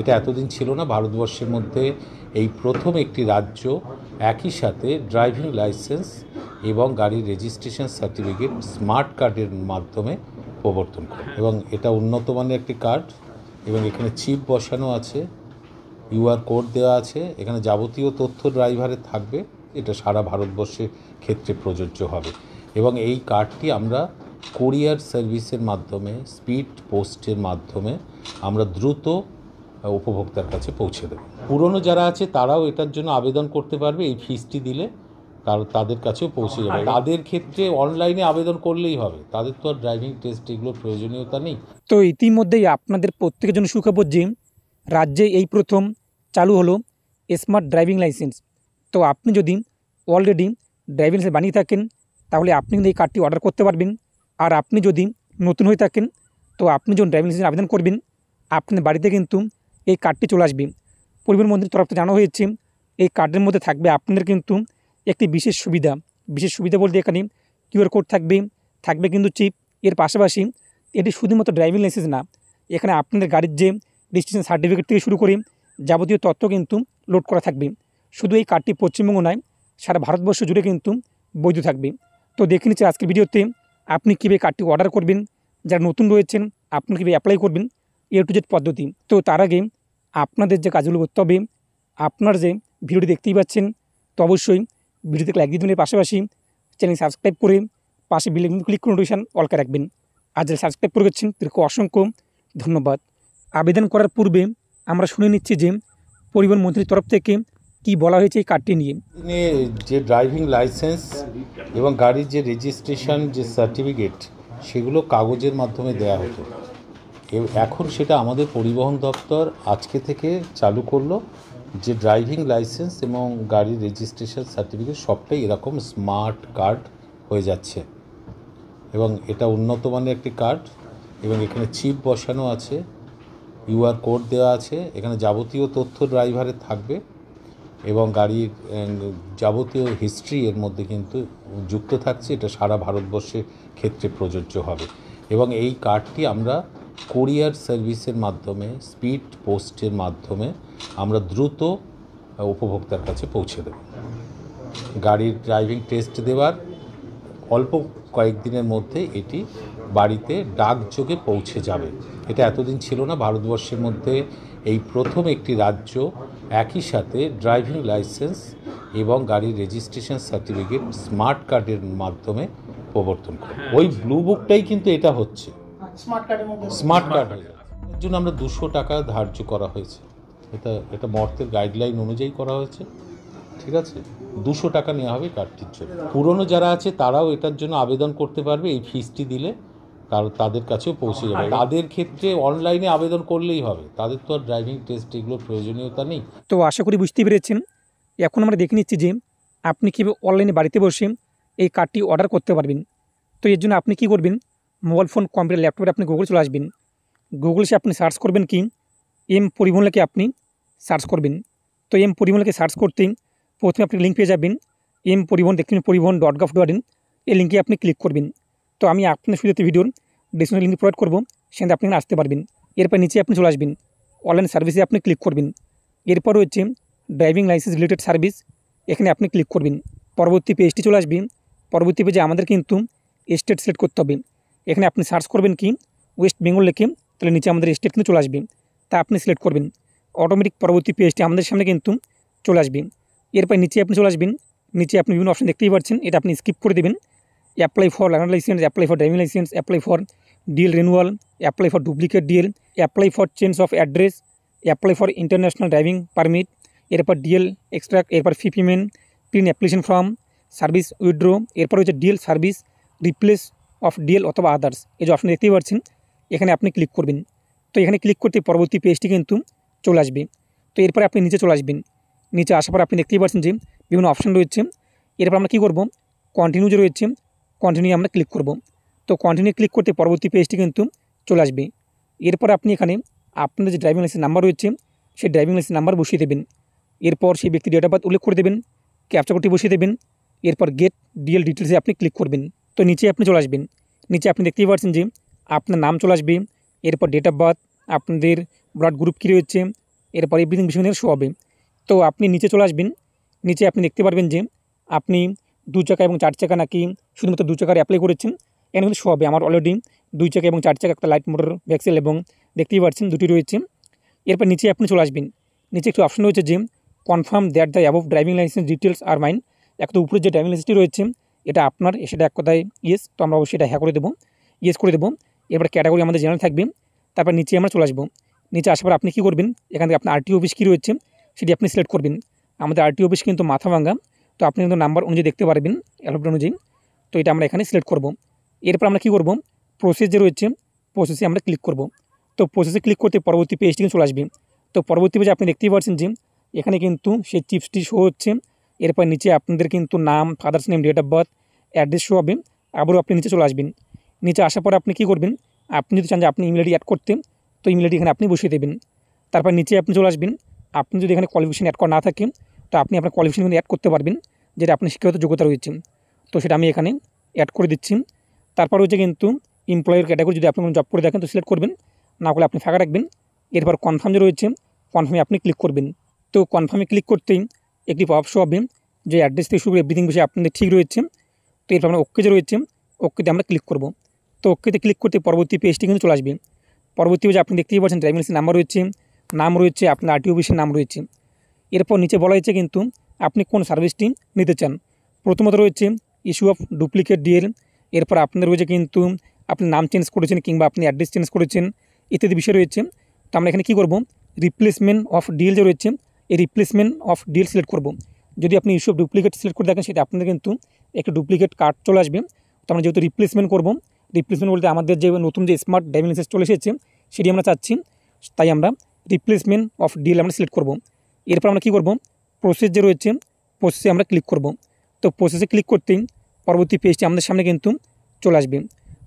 এটা এতদিন ছিল না ভারতবর্ষের মধ্যে এই প্রথম একটি রাজ্য একই সাথে ড্রাইভিং লাইসেন্স এবং গাড়ির রেজিস্ট্রেশন সার্টিফিকেট স্মার্ট কার্ডের মাধ্যমে প্রবর্তন করে এবং এটা উন্নত মানের একটি কার্ড এবং এখানে চিপ বসানো আছে ইউআর কোড দেওয়া আছে এখানে যাবতীয় তথ্য ড্রাইভারের থাকবে এটা সারা ভারতবর্ষের ক্ষেত্রে প্রযোজ্য হবে এবং এই কার্ডটি আমরা কোরিয়ার সার্ভিসের মাধ্যমে স্পিড পোস্টের মাধ্যমে আমরা দ্রুত উপভোক্তার কাছে পৌঁছে দেবে পুরনো যারা আছে তারাও এটার জন্য আবেদন করতে পারবে এই ফিসটি দিলে কারণ তাদের কাছেও পৌঁছে যাবে তাদের ক্ষেত্রে অনলাইনে আবেদন করলেই হবে তাদের তো আর ড্রাইভিং টেস্ট এগুলোর প্রয়োজনীয়তা নেই তো ইতিমধ্যেই আপনাদের প্রত্যেকের জন্য সুখবর যে রাজ্যে এই প্রথম চালু হলো স্মার্ট ড্রাইভিং লাইসেন্স তো আপনি যদি অলরেডি ড্রাইভিং লাইসেন্স বানিয়ে থাকেন তাহলে আপনি কিন্তু এই কার্ডটি অর্ডার করতে পারবেন আর আপনি যদি নতুন হয়ে থাকেন তো আপনি যখন ড্রাইভিং লাইসেন্স আবেদন করবেন আপনার বাড়িতে কিন্তু এই কার্ডটি চলে আসবে পরিবহন মন্ত্রীর তরফ থেকে জানানো হয়েছে এই কার্ডের মধ্যে থাকবে আপনাদের কিন্তু একটি বিশেষ সুবিধা বিশেষ সুবিধা বলতে এখানে কিউআর কোড থাকবে থাকবে কিন্তু চিপ এর পাশাপাশি এটি শুধুমাত্র ড্রাইভিং লাইসেন্স না এখানে আপনাদের গাড়ির যে রেজিস্ট্রেশন সার্টিফিকেট থেকে শুরু করে যাবতীয় তথ্য কিন্তু লোড করা থাকবে শুধু এই কার্ডটি পশ্চিমবঙ্গ নয় সারা ভারতবর্ষ জুড়ে কিন্তু বৈধ থাকবে তো দেখে নিচ্ছে আজকের ভিডিওতে আপনি কীভাবে কার্ডটি অর্ডার করবেন যারা নতুন রয়েছেন আপনি কীভাবে অ্যাপ্লাই করবেন এ টু জেড পদ্ধতি তো তার আগে আপনাদের যে কাজগুলো করতে হবে আপনার যে ভিডিওটি দেখতেই পাচ্ছেন তো অবশ্যই ভিডিওতে লাইক দিয়ে দিনের পাশাপাশি চ্যানেল সাবস্ক্রাইব করে পাশে বিলে ক্লিক করে অল অলকা রাখবেন আর যারা সাবস্ক্রাইব করে গেছেন খুব অসংখ্য ধন্যবাদ আবেদন করার পূর্বে আমরা শুনে নিচ্ছি যে পরিবহন মন্ত্রীর তরফ থেকে কি বলা হয়েছে এই কার্ডটি নিয়ে যে ড্রাইভিং লাইসেন্স এবং গাড়ির যে রেজিস্ট্রেশন যে সার্টিফিকেট সেগুলো কাগজের মাধ্যমে দেয়া হতো এখন সেটা আমাদের পরিবহন দপ্তর আজকে থেকে চালু করলো যে ড্রাইভিং লাইসেন্স এবং গাড়ির রেজিস্ট্রেশন সার্টিফিকেট সবটাই এরকম স্মার্ট কার্ড হয়ে যাচ্ছে এবং এটা উন্নত মানের একটি কার্ড এবং এখানে চিপ বসানো আছে ইউআর কোড দেওয়া আছে এখানে যাবতীয় তথ্য ড্রাইভারের থাকবে এবং গাড়ির যাবতীয় হিস্ট্রি এর মধ্যে কিন্তু যুক্ত থাকছে এটা সারা ভারতবর্ষের ক্ষেত্রে প্রযোজ্য হবে এবং এই কার্ডটি আমরা কোরিয়ার সার্ভিসের মাধ্যমে স্পিড পোস্টের মাধ্যমে আমরা দ্রুত উপভোক্তার কাছে পৌঁছে দেব গাড়ির ড্রাইভিং টেস্ট দেওয়ার অল্প কয়েকদিনের মধ্যে এটি বাড়িতে ডাকযোগে পৌঁছে যাবে এটা এতদিন ছিল না ভারতবর্ষের মধ্যে এই প্রথম একটি রাজ্য একই সাথে ড্রাইভিং লাইসেন্স এবং গাড়ির রেজিস্ট্রেশন সার্টিফিকেট স্মার্ট কার্ডের মাধ্যমে প্রবর্তন করে হ্যাঁ। ওই ব্লু বুকটাই কিন্তু এটা হচ্ছে স্মার্ট কার্ডের মধ্যে স্মার্ট কার্ড এর জন্য আমরা দুশো টাকা ধার্য করা হয়েছে এটা এটা মর্তের গাইডলাইন অনুযায়ী করা হয়েছে ঠিক আছে দুশো টাকা নেওয়া হবে কার্ডটির জন্য পুরনো যারা আছে তারাও এটার জন্য আবেদন করতে পারবে এই ফিসটি দিলে তার তাদের কাছেও পৌঁছে যাবে তাদের ক্ষেত্রে অনলাইনে আবেদন করলেই হবে তাদের তো আর ড্রাইভিং টেস্ট এগুলোর প্রয়োজনীয়তা নেই তো আশা করি বুঝতে পেরেছেন এখন আমরা দেখে নিচ্ছি যে আপনি কীভাবে অনলাইনে বাড়িতে বসে এই কার্ডটি অর্ডার করতে পারবেন তো এর জন্য আপনি কি করবেন মোবাইল ফোন কম্পিউটার ল্যাপটপে আপনি গুগল চলে আসবেন গুগল সে আপনি সার্চ করবেন কি এম পরিবহন লেখে আপনি সার্চ করবেন তো এম পরিবহন লেখে সার্চ করতেই প্রথমে আপনি লিঙ্ক পেয়ে যাবেন এম পরিবহন দক্ষিণ পরিবহন ডট গভ ডট ইন এই লিঙ্কে আপনি ক্লিক করবেন তো আমি আপনার সুযোগ ভিডিওর ডিসক্রিপশন লিঙ্ক প্রোভাইড করবো সেখানে আপনি আসতে পারবেন এরপর নিচে আপনি চলে আসবেন অনলাইন সার্ভিসে আপনি ক্লিক করবেন এরপর রয়েছে ড্রাইভিং লাইসেন্স রিলেটেড সার্ভিস এখানে আপনি ক্লিক করবেন পরবর্তী পেজটি চলে আসবেন পরবর্তী পেজে আমাদের কিন্তু স্টেট সিলেক্ট করতে হবে এখানে আপনি সার্চ করবেন কি ওয়েস্ট বেঙ্গল লেখে তাহলে নিচে আমাদের স্টেট কিন্তু চলে আসবে তা আপনি সিলেক্ট করবেন অটোমেটিক পরবর্তী পেজটি আমাদের সামনে কিন্তু চলে আসবে এরপর নিচে আপনি চলে আসবেন নিচে আপনি বিভিন্ন অপশন দেখতেই পাচ্ছেন এটা আপনি স্কিপ করে দেবেন apply for learner licence apply for driving licence apply for DL renewal apply for duplicate DL apply for change of address apply for international driving permit এরপর ডিএল এক্সট্রাক্ট এরপর fee payment print application form service withdraw এরপর হচ্ছে DL service replace of DL অথবা others এই যে option দেখতেই পাচ্ছেন এখানে আপনি ক্লিক করবেন তো এখানে ক্লিক করতে পরবর্তী পেজটি কিন্তু চলে আসবে তো এরপরে আপনি নিচে চলে আসবেন নিচে আসার পর আপনি দেখতেই পাচ্ছেন যে বিভিন্ন অপশন রয়েছে এরপর আমরা কী করব কন্টিনিউ যে রয়েছে কন্টিনিউ আমরা ক্লিক করব তো কন্টিনিউ ক্লিক করতে পরবর্তী পেজটি কিন্তু চলে আসবে এরপর আপনি এখানে আপনার যে ড্রাইভিং লাইসেন্স নাম্বার রয়েছে সেই ড্রাইভিং লাইসেন্স নাম্বার বসিয়ে দেবেন এরপর সেই ব্যক্তি ডেট অফ বার্থ উল্লেখ করে দেবেন ক্যাপচার কোডটি বসিয়ে দেবেন এরপর গেট ডিএল ডিটেলসে আপনি ক্লিক করবেন তো নিচে আপনি চলে আসবেন নিচে আপনি দেখতেই পাচ্ছেন যে আপনার নাম চলে আসবে এরপর ডেট অফ বার্থ আপনাদের ব্লাড গ্রুপ কী রয়েছে এরপর এভরিথিং বিষয় শো হবে তো আপনি নিচে চলে আসবেন নিচে আপনি দেখতে পারবেন যে আপনি দু চাকা এবং চার চাকা নাকি শুধুমাত্র দু চাকার অ্যাপ্লাই করেছেন এখানে কিন্তু শো হবে আমার অলরেডি দুই চাকা এবং চার চাকা একটা লাইট মোটর ভ্যাক্সেল এবং দেখতেই পাচ্ছেন দুটি রয়েছে এরপর নিচে আপনি চলে আসবেন নিচে একটু অপশন রয়েছে যে confirm that the above driving licence details আর মাইন একটা উপরে যে ড্রাইভিং লাইসেন্সটি রয়েছে এটা আপনার সেটা এক কথায় ইয়েস তো আমরা অবশ্যই এটা হ্যাঁ করে দেবো ইয়েস করে দেবো এবার ক্যাটাগরি আমাদের জেনারেল থাকবে তারপর নিচে আমরা চলে আসবো নিচে আসার পর আপনি কী করবেন এখান থেকে আপনার আরটিও অফিস কী রয়েছে সেটি আপনি সিলেক্ট করবেন আমাদের আরটি অফিস কিন্তু মাথা ভাঙা তো আপনি কিন্তু নাম্বার অনুযায়ী দেখতে পারবেন অ্যালপড অনুযায়ী তো এটা আমরা এখানে সিলেক্ট করব এরপর আমরা কী করব প্রসেস যে রয়েছে প্রসেসে আমরা ক্লিক করব তো প্রসেসে ক্লিক করতে পরবর্তী পেজটি কিন্তু চলে আসবে তো পরবর্তী পেজে আপনি দেখতেই পাচ্ছেন যে এখানে কিন্তু সেই চিপসটি শো হচ্ছে এরপর নিচে আপনাদের কিন্তু নাম father's name date of birth address show হবে আবারও আপনি নিচে চলে আসবেন নিচে আসার পরে আপনি কী করবেন আপনি যদি চান যে আপনি ইমেল আইডি অ্যাড করতে তো ইমেল আইডি এখানে আপনি বসিয়ে দেবেন তারপর নিচে আপনি চলে আসবেন আপনি যদি এখানে কোয়ালিফিকেশন অ্যাড করা না থাকে তো আপনি আপনার কোয়ালিফিকেশন কিন্তু অ্যাড করতে পারবেন যেটা আপনি শিক্ষাগত যোগ্যতা রয়েছে তো সেটা আমি এখানে অ্যাড করে দিচ্ছি তারপর হচ্ছে কিন্তু এমপ্লয়ের ক্যাটাগরি যদি আপনি কোনো জব করে দেখেন তো সিলেক্ট করবেন না করলে আপনি ফাঁকা রাখবেন এরপর কনফার্ম যে রয়েছে কনফার্মে আপনি ক্লিক করবেন তো কনফার্মে ক্লিক করতেই একটি পপ শো হবে যে অ্যাড্রেস থেকে শুরু করে এভরিথিং বিষয়ে আপনাদের ঠিক রয়েছে তো এরপর আমরা ওকে যে রয়েছে ওকেতে আমরা ক্লিক করব তো ওকেতে ক্লিক করতে পরবর্তী পেজটি কিন্তু চলে আসবে পরবর্তী পেজে আপনি দেখতেই পাচ্ছেন ড্রাইভিং লাইসেন্স নাম্বার রয়েছে নাম রয়েছে আপনার আরটি অফিসের নাম রয়েছে এরপর নিচে বলা হয়েছে কিন্তু আপনি কোন সার্ভিসটি নিতে চান প্রথমত রয়েছে ইস্যু অফ ডুপ্লিকেট ডিএল এরপর আপনাদের রয়েছে কিন্তু আপনি নাম চেঞ্জ করেছেন কিংবা আপনি অ্যাড্রেস চেঞ্জ করেছেন ইত্যাদি বিষয় রয়েছে তো আমরা এখানে কী করবো রিপ্লেসমেন্ট অফ ডিএল যে রয়েছে এই রিপ্লেসমেন্ট অফ ডিল সিলেক্ট করব যদি আপনি ইস্যু অফ ডুপ্লিকেট সিলেক্ট করে দেখেন সেটা আপনাদের কিন্তু একটা ডুপ্লিকেট কার্ড চলে আসবে তো আমরা যেহেতু রিপ্লেসমেন্ট করব রিপ্লেসমেন্ট বলতে আমাদের যে নতুন যে স্মার্ট ড্রাইভিং চলে এসেছে সেটি আমরা চাচ্ছি তাই আমরা রিপ্লেসমেন্ট অফ ডিল আমরা সিলেক্ট করব এরপর আমরা কি করব প্রসেস যে রয়েছে প্রসেসে আমরা ক্লিক করব তো প্রসেসে ক্লিক করতেই পরবর্তী পেজটি আমাদের সামনে কিন্তু চলে আসবে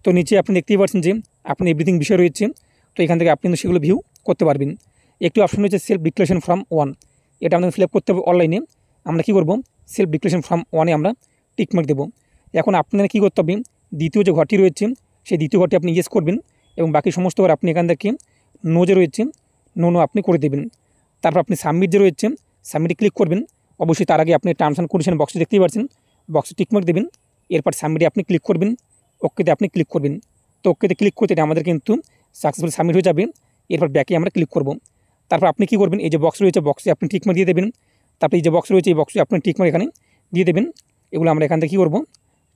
তো নিচে আপনি দেখতেই পাচ্ছেন যে আপনি এভরিথিং বিষয় রয়েছে তো এখান থেকে আপনি কিন্তু সেগুলো ভিউ করতে পারবেন একটি অপশন রয়েছে সেলফ ডিক্লারেশন ফর্ম ওয়ান এটা আমাদের ফিল আপ করতে হবে অনলাইনে আমরা কী করব সেলফ ডিক্লারেশন ফর্ম ওয়ানে আমরা টিকমার্ক দেবো এখন আপনাদের কী করতে হবে দ্বিতীয় যে ঘরটি রয়েছে সেই দ্বিতীয় ঘরটি আপনি ইয়েস করবেন এবং বাকি সমস্ত ঘর আপনি এখান থেকে নো যে রয়েছে নো নো আপনি করে দেবেন তারপর আপনি সাবমিট যে রয়েছে সাবমিটে ক্লিক করবেন অবশ্যই তার আগে আপনি টার্মস অ্যান্ড কন্ডিশন বক্সে দেখতেই পাচ্ছেন বক্সে টিকমার্ক দেবেন এরপর সাবমিটে আপনি ক্লিক করবেন ওকেতে আপনি ক্লিক করবেন তো ওকেতে ক্লিক করতে আমাদের কিন্তু সাকসেসফুল সাবমিট হয়ে যাবে এরপর ব্যাকে আমরা ক্লিক করবো তারপর আপনি কি করবেন এই যে বক্স রয়েছে বক্সে আপনি টিকমার দিয়ে দেবেন তারপরে এই যে বক্স রয়েছে এই বক্সে আপনি টিকমার এখানে দিয়ে দেবেন এগুলো আমরা এখান থেকে কী করবো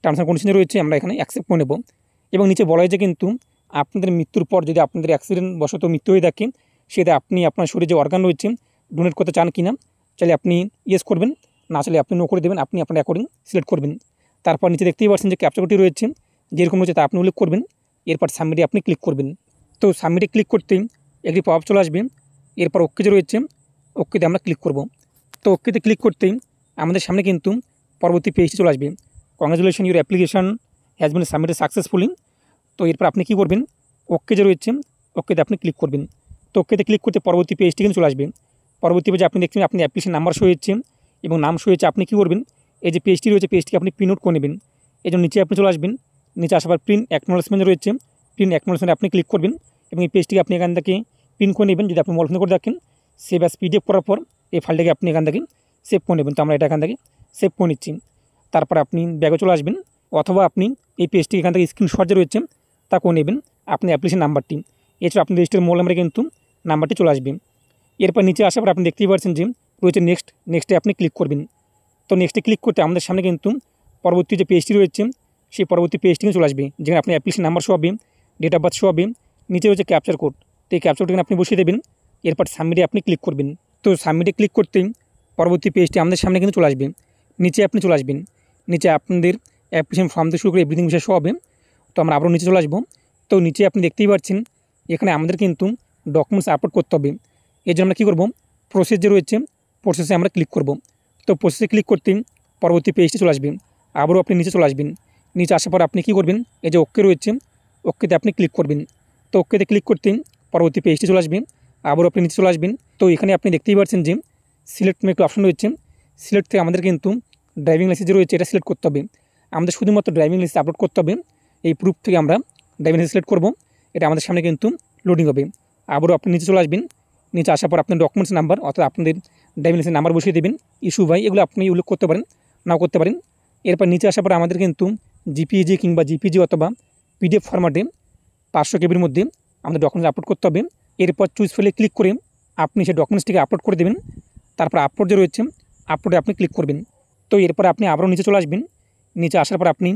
টার্মস অ্যান্ড কন্ডিশনে রয়েছে আমরা এখানে অ্যাকসেপ্ট করে নেব এবং নিচে বলা হয়েছে কিন্তু আপনাদের মৃত্যুর পর যদি আপনাদের অ্যাক্সিডেন্ট বশত মৃত্যু হয়ে থাকে সেটা আপনি আপনার শরীরে যে অর্গান রয়েছে ডোনেট করতে চান কিনা চাইলে আপনি ইয়েস করবেন না চাইলে আপনি নো করে দেবেন আপনি আপনার অ্যাকর্ডিং সিলেক্ট করবেন তারপর নিচে দেখতেই পাচ্ছেন যে ক্যাপচারটি রয়েছে যেরকম রয়েছে তা আপনি উল্লেখ করবেন এরপর সাবমিটে আপনি ক্লিক করবেন তো সাবমিটে ক্লিক করতেই একটি পপ চলে আসবে এরপর ওকেতে রয়েছে ওকেতে আমরা ক্লিক করব তো ওকেতে ক্লিক করতেই আমাদের সামনে কিন্তু পরবর্তী পেজটি চলে আসবে congratulation your application has been submitted successfully তো এরপর আপনি কী করবেন ওকে যে রয়েছে ওকেতে আপনি ক্লিক করবেন তো ওকেতে ক্লিক করতে পরবর্তী পেজটি কিন্তু চলে আসবে পরবর্তী পেজে আপনি দেখছেন আপনি অ্যাপ্লিকেশন নাম্বার শুয়ে হচ্ছে এবং নাম শুয়েছে আপনি কী করবেন এই যে পেজটি রয়েছে পেজটিকে আপনি প্রিন্ট আউট করে নেবেন এই জন্য নিচে আপনি চলে আসবেন নিচে আসার প্রিন্ট অ্যাকনোলেজমেন্ট রয়েছে প্রিন্ট অ্যাকনোলেজমেন্ট আপনি ক্লিক করবেন এবং এই পেজটিকে আপনি এখান থেকে পিন করে নেবেন যদি আপনি মোবাইল ফোন করে রাখেন সেভ অ্যাস পিডিএফ করার পর এই ফাইলটাকে আপনি এখান থেকে সেভ করে নেবেন তো আমরা এটা এখান থেকে সেভ করে নিচ্ছি তারপর আপনি ব্যাগে চলে আসবেন অথবা আপনি এই পেজটি এখান থেকে স্ক্রিনশট যে রয়েছে তা করে নেবেন আপনি অ্যাপ্লিকেশন নাম্বারটি এছাড়া আপনি রেজিস্টার মোবাইল নাম্বারে কিন্তু নাম্বারটি চলে আসবে এরপর নিচে আসার পর আপনি দেখতেই পাচ্ছেন যে রয়েছে নেক্সট নেক্সটে আপনি ক্লিক করবেন তো নেক্সটে ক্লিক করতে আমাদের সামনে কিন্তু পরবর্তী যে পেজটি রয়েছে সেই পরবর্তী পেজটি চলে আসবে যেখানে আপনি অ্যাপ্লিকেশন নাম্বার শো হবে ডেট অফ বার্থ শো হবে নিচে রয়েছে ক্যাপচার কোড তো এই ক্যাপচারটি আপনি বসিয়ে দেবেন এরপর সাবমিটে আপনি ক্লিক করবেন তো সাবমিটে ক্লিক করতেই পরবর্তী পেজটি আমাদের সামনে কিন্তু চলে আসবে নিচে আপনি চলে আসবেন নিচে আপনাদের অ্যাপ্লিকেশন ফর্ম থেকে শুরু করে এভরিথিং বিষয় শো হবে তো আমরা আবারও নিচে চলে আসবো তো নিচে আপনি দেখতেই পাচ্ছেন এখানে আমাদের কিন্তু ডকুমেন্টস আপলোড করতে হবে এর জন্য আমরা কী করবো প্রসেস যে রয়েছে প্রসেসে আমরা ক্লিক করব তো প্রসেসে ক্লিক করতেই পরবর্তী পেজটি চলে আসবেন আবারও আপনি নিচে চলে আসবেন নিচে আসার পর আপনি কী করবেন এই যে ওকে রয়েছে ওকেতে আপনি ক্লিক করবেন তো ওকেতে ক্লিক করতেই পরবর্তী পেজটি চলে আসবেন আবারও আপনি নিচে চলে আসবেন তো এখানে আপনি দেখতেই পাচ্ছেন যে সিলেক্ট একটু অপশন রয়েছে সিলেক্ট থেকে আমাদের কিন্তু ড্রাইভিং লাইসেন্স যে রয়েছে এটা সিলেক্ট করতে হবে আমাদের শুধুমাত্র ড্রাইভিং লাইসেন্স আপলোড করতে হবে এই প্রুফ থেকে আমরা ড্রাইভিং লাইসেন্স সিলেক্ট করব এটা আমাদের সামনে কিন্তু লোডিং হবে আবারও আপনি নিচে চলে আসবেন নিচে আসার পর আপনার ডকুমেন্টস নাম্বার অর্থাৎ আপনাদের ড্রাইভিং লাইসেন্স নাম্বার বসিয়ে দেবেন ইস্যু ভাই এগুলো আপনি উল্লেখ করতে পারেন নাও করতে পারেন এরপর নিচে আসার পর আমাদের কিন্তু জিপিএজি কিংবা জিপিজি অথবা পিডিএফ ফরম্যাটে পাঁচশো কেবির মধ্যে আমাদের ডকুমেন্টস আপলোড করতে হবে এরপর চুজ ফেলে ক্লিক করে আপনি সেই ডকুমেন্টসটিকে আপলোড করে দেবেন তারপর আপলোড যে রয়েছে আপলোডে আপনি ক্লিক করবেন তো এরপর আপনি আবারও নিচে চলে আসবেন নিচে আসার পর আপনি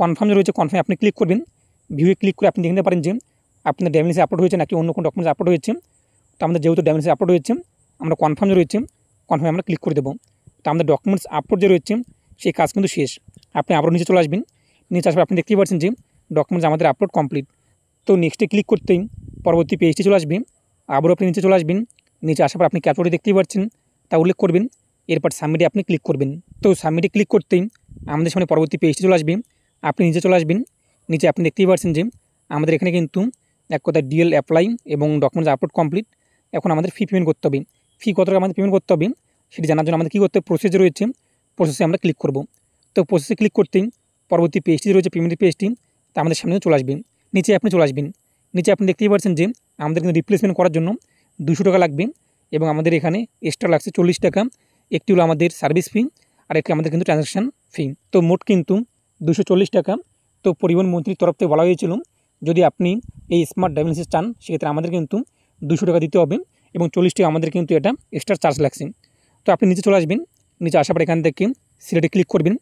কনফার্ম যে রয়েছে কনফার্মে আপনি ক্লিক করবেন ভিউয়ে ক্লিক করে আপনি দেখতে পারেন যে আপনার ড্যামেন্সে আপলোড হয়েছে নাকি অন্য কোনো ডকুমেন্টস আপলোড হয়েছে তো আমাদের যেহেতু ড্যামেন্সে আপলোড হয়েছে আমরা কনফার্ম যে রয়েছে কনফার্মে আমরা ক্লিক করে দেবো তো আমাদের ডকুমেন্টস আপলোড যে রয়েছে সেই কাজ কিন্তু শেষ আপনি আবারও নিচে চলে আসবেন নিচে আসবে আপনি দেখতেই পাচ্ছেন যে ডকুমেন্টস আমাদের আপলোড কমপ্লিট তো নেক্সটে ক্লিক করতেই পরবর্তী পেজটি চলে আসবে আবারও আপনি নিচে চলে আসবেন নিচে আসার পর আপনি ক্যাটাগরি দেখতেই পাচ্ছেন তা উল্লেখ করবেন এরপর সাবমিটে আপনি ক্লিক করবেন তো সাবমিটে ক্লিক করতেই আমাদের সামনে পরবর্তী পেজটি চলে আসবে আপনি নিচে চলে আসবেন নিচে আপনি দেখতেই পাচ্ছেন যে আমাদের এখানে কিন্তু এক কথা ডিএল অ্যাপ্লাই এবং ডকুমেন্টস আপলোড কমপ্লিট এখন আমাদের ফি পেমেন্ট করতে হবে ফি কত টাকা আমাদের পেমেন্ট করতে হবে সেটি জানার জন্য আমাদের কী করতে হবে প্রসেস রয়েছে প্রসেসে আমরা ক্লিক করব তো প্রসেসে ক্লিক করতেই পরবর্তী পেজটি রয়েছে পেমেন্টের পেজটি তা আমাদের সামনে চলে আসবে নিচে আপনি চলে আসবেন নিচে আপনি দেখতেই পাচ্ছেন যে আমাদের কিন্তু রিপ্লেসমেন্ট করার জন্য দুশো টাকা লাগবে এবং আমাদের এখানে এক্সট্রা লাগছে চল্লিশ টাকা একটি হলো আমাদের সার্ভিস ফি আর একটি আমাদের কিন্তু ট্রানজাকশান ফি তো মোট কিন্তু দুশো চল্লিশ টাকা তো পরিবহন মন্ত্রীর তরফ থেকে বলা হয়েছিল যদি আপনি এই স্মার্ট ড্রাইভিং চান সেক্ষেত্রে আমাদের কিন্তু দুশো টাকা দিতে হবে এবং চল্লিশ টাকা আমাদের কিন্তু এটা এক্সট্রা চার্জ লাগছে তো আপনি নিচে চলে আসবেন নিচে আসার পর এখান থেকে সিলেটে ক্লিক করবেন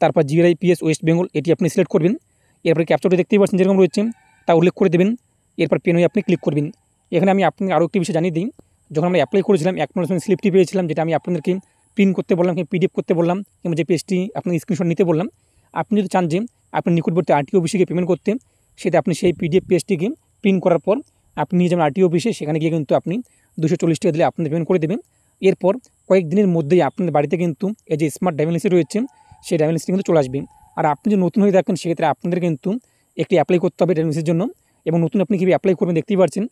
তারপর জিআরআই পিএস ওয়েস্ট বেঙ্গল এটি আপনি সিলেক্ট করবেন এরপরে ক্যাপচারটি দেখতেই পাচ্ছেন যেরকম রয়েছে তা উল্লেখ করে দেবেন এরপর পেন হয়ে আপনি ক্লিক করবেন এখানে আমি আপনি আরও একটি বিষয় জানিয়ে দিই যখন আমরা অ্যাপ্লাই করেছিলাম অ্যাকনোলেজমেন্ট স্লিপটি পেয়েছিলাম যেটা আমি আপনাদেরকে প্রিন্ট করতে বললাম কিংবা পিডিএফ করতে বললাম কিংবা যে পেজটি আপনার স্ক্রিনশট নিতে বললাম আপনি যদি চান যে আপনি নিকটবর্তী আরটি অফিসে গিয়ে পেমেন্ট করতে সেটা আপনি সেই পিডিএফ পেজটিকে প্রিন্ট করার পর আপনি নিয়ে যাবেন আরটি অফিসে সেখানে গিয়ে কিন্তু আপনি দুশো চল্লিশ টাকা দিলে আপনাদের পেমেন্ট করে দেবেন এরপর কয়েকদিনের মধ্যেই আপনাদের বাড়িতে কিন্তু এই যে স্মার্ট ডায়ালিসি রয়েছে সেই ডায়ালিসিটি কিন্তু চলে আসবে আর আপনি যদি নতুন হয়ে থাকেন সেক্ষেত্রে আপনাদের কিন্তু একটি অ্যাপ্লাই করতে হবে ডেটাবেসের জন্য এবং নতুন আপনি কীভাবে অ্যাপ্লাই করবেন দেখতেই পারছেন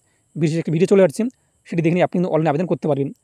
বিশেষ একটি ভিডিও চলে আসছেন সেটি দেখে আপনি অনলাইনে আবেদন করতে পারবেন